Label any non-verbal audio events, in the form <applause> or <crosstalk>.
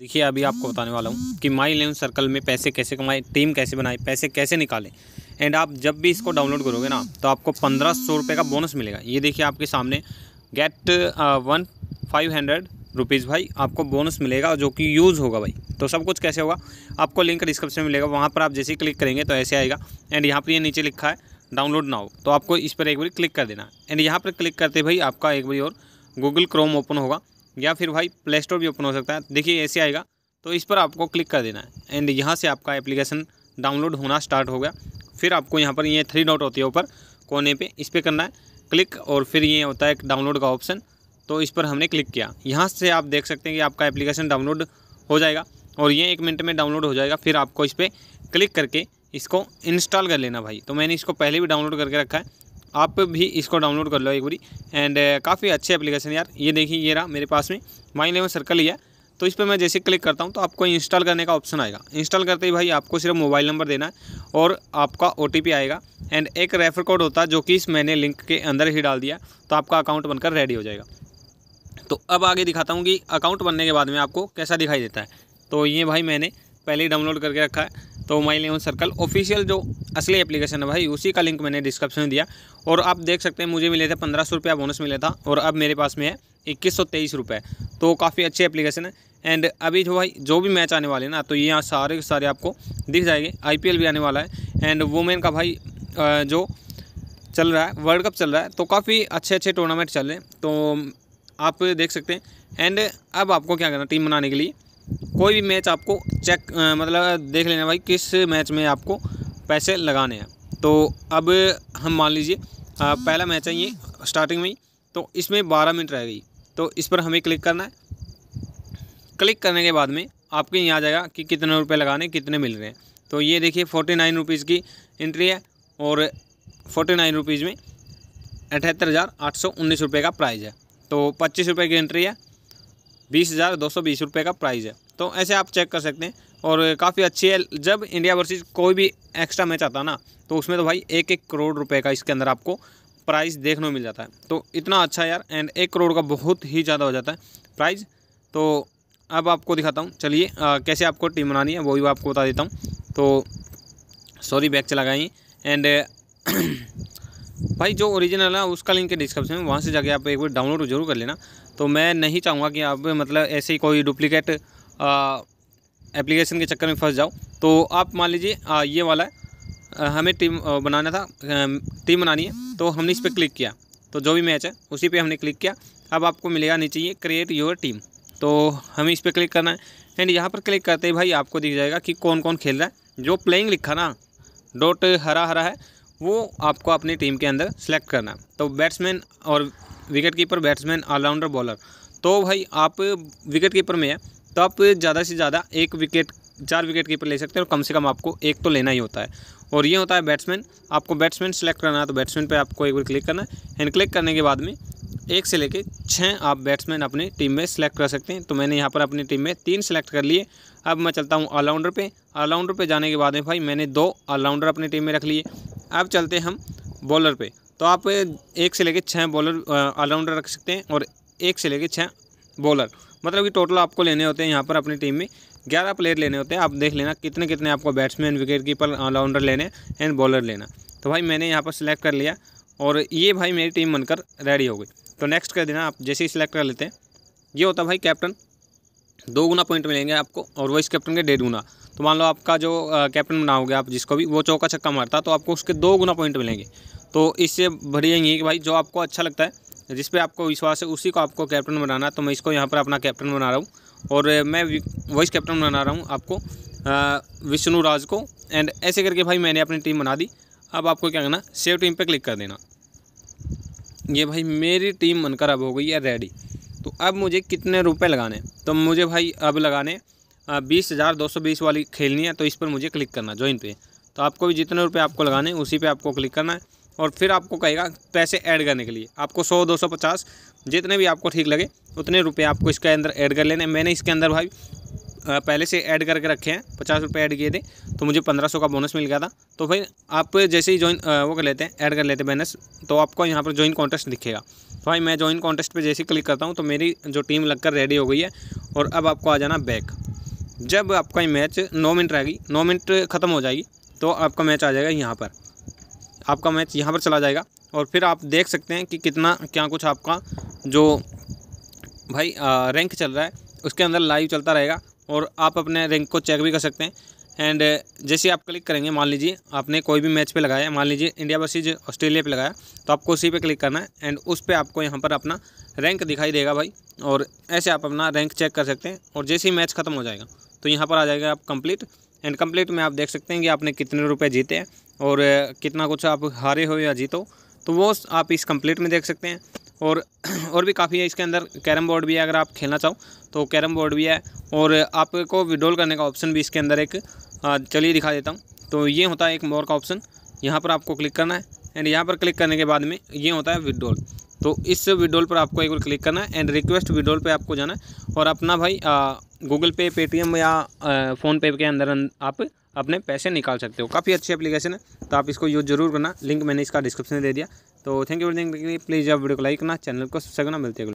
देखिए अभी आपको बताने वाला हूँ कि माई इलेवन सर्कल में पैसे कैसे कमाए टीम कैसे बनाए पैसे कैसे निकालें एंड आप जब भी इसको डाउनलोड करोगे ना तो आपको पंद्रह सौ रुपये का बोनस मिलेगा ये देखिए आपके सामने get one five hundred rupees भाई आपको बोनस मिलेगा जो कि यूज़ होगा भाई तो सब कुछ कैसे होगा आपको लिंक डिस्क्रिप्शन में मिलेगा वहाँ पर आप जैसे ही क्लिक करेंगे तो ऐसे आएगा एंड यहाँ पर ये नीचे लिखा है डाउनलोड ना हो तो आपको इस पर एक बार क्लिक कर देना एंड यहाँ पर क्लिक करते भाई आपका एक बार और गूगल क्रोम ओपन होगा या फिर भाई प्ले स्टोर भी ओपन हो सकता है देखिए ऐसे आएगा तो इस पर आपको क्लिक कर देना है एंड यहाँ से आपका एप्लीकेशन डाउनलोड होना स्टार्ट हो गया फिर आपको यहाँ पर ये थ्री डॉट होती है ऊपर कोने पे इस पर करना है क्लिक और फिर ये होता है डाउनलोड का ऑप्शन तो इस पर हमने क्लिक किया यहाँ से आप देख सकते हैं कि आपका एप्लीकेशन डाउनलोड हो जाएगा और ये एक मिनट में डाउनलोड हो जाएगा फिर आपको इस पर क्लिक करके इसको इंस्टॉल कर लेना भाई तो मैंने इसको पहले भी डाउनलोड करके रखा है आप भी इसको डाउनलोड कर लो एक बारी एंड uh, काफ़ी अच्छे एप्लीकेशन यार ये देखिए ये रहा मेरे पास में माई लेवन सर्कल ही है तो इस पर मैं जैसे क्लिक करता हूँ तो आपको इंस्टॉल करने का ऑप्शन आएगा इंस्टॉल करते ही भाई आपको सिर्फ मोबाइल नंबर देना है और आपका ओ आएगा एंड एक रेफर कोड होता है जो कि इस मैंने लिंक के अंदर ही डाल दिया तो आपका अकाउंट बनकर रेडी हो जाएगा तो अब आगे दिखाता हूँ कि अकाउंट बनने के बाद में आपको कैसा दिखाई देता है तो ये भाई मैंने पहले ही डाउनलोड करके रखा है तो माई लेवन सर्कल ऑफिशियल जो असली एप्लीकेशन है भाई उसी का लिंक मैंने डिस्क्रिप्शन में दिया और आप देख सकते हैं मुझे मिले थे पंद्रह सौ रुपया बोनस मिला था और अब मेरे पास में है इक्कीस सौ तेईस रुपये तो काफ़ी अच्छी एप्लीकेशन है एंड अभी जो भाई जो भी मैच आने वाले ना तो यहाँ सारे सारे आपको दिख जाएंगे एल भी आने वाला है एंड वुमेन का भाई जो चल रहा है वर्ल्ड कप चल रहा है तो काफ़ी अच्छे अच्छे टूर्नामेंट चल रहे हैं तो आप देख सकते हैं एंड अब आपको क्या करना टीम बनाने के लिए कोई भी मैच आपको चेक मतलब देख लेना भाई किस मैच में आपको पैसे लगाने हैं तो अब हम मान लीजिए पहला मैच है ये स्टार्टिंग में ही तो इसमें बारह मिनट रह गई तो इस पर हमें क्लिक करना है क्लिक करने के बाद में आपके यहाँ आ जाएगा कि कितने रुपए लगाने कितने मिल रहे हैं तो ये देखिए फोर्टी नाइन रुपीज़ की एंट्री है और फोर्टी नाइन रुपीज़ में अठहत्तर हज़ार आठ सौ उन्नीस रुपये का प्राइज़ है तो पच्चीस रुपये की एंट्री है बीस हज़ार दो सौ बीस रुपये का प्राइज़ है तो ऐसे आप चेक कर सकते हैं और काफ़ी अच्छी है जब इंडिया वर्सेज कोई भी एक्स्ट्रा मैच आता ना तो उसमें तो भाई एक एक करोड़ रुपये का इसके अंदर आपको प्राइस देखने को मिल जाता है तो इतना अच्छा यार एंड एक करोड़ का बहुत ही ज़्यादा हो जाता है प्राइज़ तो अब आपको दिखाता हूँ चलिए कैसे आपको टीम बनानी है वो भी आपको बता देता हूँ तो सॉरी बैग चला गई एंड <clears throat> भाई जो ओरिजिनल है उसका लिंक है डिस्क्रिप्शन में वहाँ से जाके आप एक बार डाउनलोड जरूर कर लेना तो मैं नहीं चाहूँगा कि आप मतलब ऐसे ही कोई डुप्लीकेट एप्लीकेशन के चक्कर में फंस जाओ तो आप मान लीजिए ये वाला है हमें टीम बनाना था टीम बनानी है तो हमने इस पर क्लिक किया तो जो भी मैच है उसी पर हमने क्लिक किया अब आपको मिलेगा नीचे ये क्रिएट योर टीम तो हमें इस पर क्लिक करना है एंड यहाँ पर क्लिक करते ही भाई आपको दिख जाएगा कि कौन कौन खेल रहा है जो प्लेइंग लिखा ना डॉट हरा हरा है वो आपको अपनी टीम के अंदर सेलेक्ट करना है तो बैट्समैन और wicket keeper batsman allrounder bowler तो भाई आप विकेट कीपर में है तो आप ज़्यादा से ज़्यादा एक विकेट चार विकेट कीपर ले सकते हैं और कम से कम आपको एक तो लेना ही होता है और ये होता है बैट्समैन आपको बैट्समैन सेलेक्ट करना है तो बैट्समैन पर आपको एक बार क्लिक करना है एंड क्लिक करने के बाद में एक से लेके छः आप बैट्समैन अपनी टीम में सेलेक्ट कर सकते हैं तो मैंने यहाँ पर अपनी टीम में तीन सेलेक्ट कर लिए अब मैं चलता हूँ ऑलराउंडर पे ऑलराउंडर पे जाने के बाद में भाई मैंने दो ऑलराउंडर अपनी टीम में रख लिए अब चलते हम बॉलर पे तो आप एक से लेकर छः बॉलर ऑलराउंडर रख सकते हैं और एक से लेकर छः बॉलर मतलब कि टोटल आपको लेने होते हैं यहाँ पर अपनी टीम में ग्यारह प्लेयर लेने होते हैं आप देख लेना कितने कितने आपको बैट्समैन विकेट कीपर ऑलराउंडर लेने एंड बॉलर लेना तो भाई मैंने यहाँ पर सिलेक्ट कर लिया और ये भाई मेरी टीम बनकर रेडी हो गई तो नेक्स्ट कर देना आप जैसे ही सिलेक्ट कर लेते हैं ये होता भाई कैप्टन दो गुना पॉइंट मिलेंगे आपको और वाइस कैप्टन के डेढ़ गुना तो मान लो आपका जो कैप्टन बना हो गया आप जिसको भी वो चौका छक्का मारता तो आपको उसके दो गुना पॉइंट मिलेंगे तो इससे बढ़िया यही कि भाई जो आपको अच्छा लगता है जिस पर आपको विश्वास है उसी को आपको कैप्टन बनाना तो मैं इसको यहाँ पर अपना कैप्टन बना रहा हूँ और मैं वाइस कैप्टन बना रहा हूँ आपको विष्णु राज को एंड ऐसे करके भाई मैंने अपनी टीम बना दी अब आपको क्या करना सेव टीम पर क्लिक कर देना ये भाई मेरी टीम बनकर अब हो गई है रेडी तो अब मुझे कितने रुपए लगाने तो मुझे भाई अब लगाने हाँ, बीस हज़ार दो सौ बीस वाली खेलनी है तो इस पर मुझे क्लिक करना ज्वाइन पे तो आपको भी जितने रुपये आपको लगाने उसी पे आपको क्लिक करना है और फिर आपको कहेगा पैसे ऐड करने के लिए आपको सौ दो सौ पचास जितने भी आपको ठीक लगे उतने रुपये आपको इसके अंदर ऐड कर लेने मैंने इसके अंदर भाई पहले से ऐड करके रखे हैं पचास रुपये ऐड किए थे तो मुझे पंद्रह सौ का बोनस मिल गया था तो फिर आप जैसे ही ज्वाइन वो कर लेते हैं ऐड कर लेते हैं बैनस तो आपको यहाँ पर ज्वाइन कॉन्टेस्ट दिखेगा तो भाई मैं ज्वाइन कॉन्टेस्ट पर जैसे ही क्लिक करता हूँ तो मेरी जो टीम लगकर रेडी हो गई है और अब आपको आ जाना बैक जब आपका ये मैच नौ मिनट रहेगी नौ मिनट ख़त्म हो जाएगी तो आपका मैच आ जाएगा यहाँ पर आपका मैच यहाँ पर चला जाएगा और फिर आप देख सकते हैं कि कितना क्या कुछ आपका जो भाई आ, रैंक चल रहा है उसके अंदर लाइव चलता रहेगा और आप अपने रैंक को चेक भी कर सकते हैं एंड जैसे आप क्लिक करेंगे मान लीजिए आपने कोई भी मैच पे लगाया मान लीजिए इंडिया वर्सेज ऑस्ट्रेलिया पे लगाया तो आपको उसी पे क्लिक करना है एंड उस पर आपको यहाँ पर अपना रैंक दिखाई देगा भाई और ऐसे आप अपना रैंक चेक कर सकते हैं और जैसे ही मैच ख़त्म हो जाएगा तो यहाँ पर आ जाएगा आप कंप्लीट एंड कंप्लीट में आप देख सकते हैं कि आपने कितने रुपए जीते हैं और कितना कुछ आप हारे हो या जीतो तो वो आप इस कंप्लीट में देख सकते हैं और <clears throat> और भी काफ़ी है इसके अंदर कैरम बोर्ड भी है अगर आप खेलना चाहो तो कैरम बोर्ड भी है और आपको विड्रॉल करने का ऑप्शन भी इसके अंदर एक चलिए दिखा देता हूँ तो ये होता है एक मोर का ऑप्शन यहाँ पर आपको क्लिक करना है एंड यहाँ पर क्लिक करने के बाद में ये होता है विड्रॉल तो इस विडोल पर आपको एक बार क्लिक करना है एंड रिक्वेस्ट विडोल पर आपको जाना है और अपना भाई गूगल पे पेटीएम या फ़ोनपे के अंदर अं, आप अपने पैसे निकाल सकते हो काफ़ी अच्छी एप्लीकेशन है तो आप इसको यूज़ जरूर करना लिंक मैंने इसका डिस्क्रिप्शन में दे दिया तो थैंक यू फॉर देखने के लिए प्लीज़ आप वीडियो को लाइक करना चैनल को सब्सक्राइब करना मिलते हैं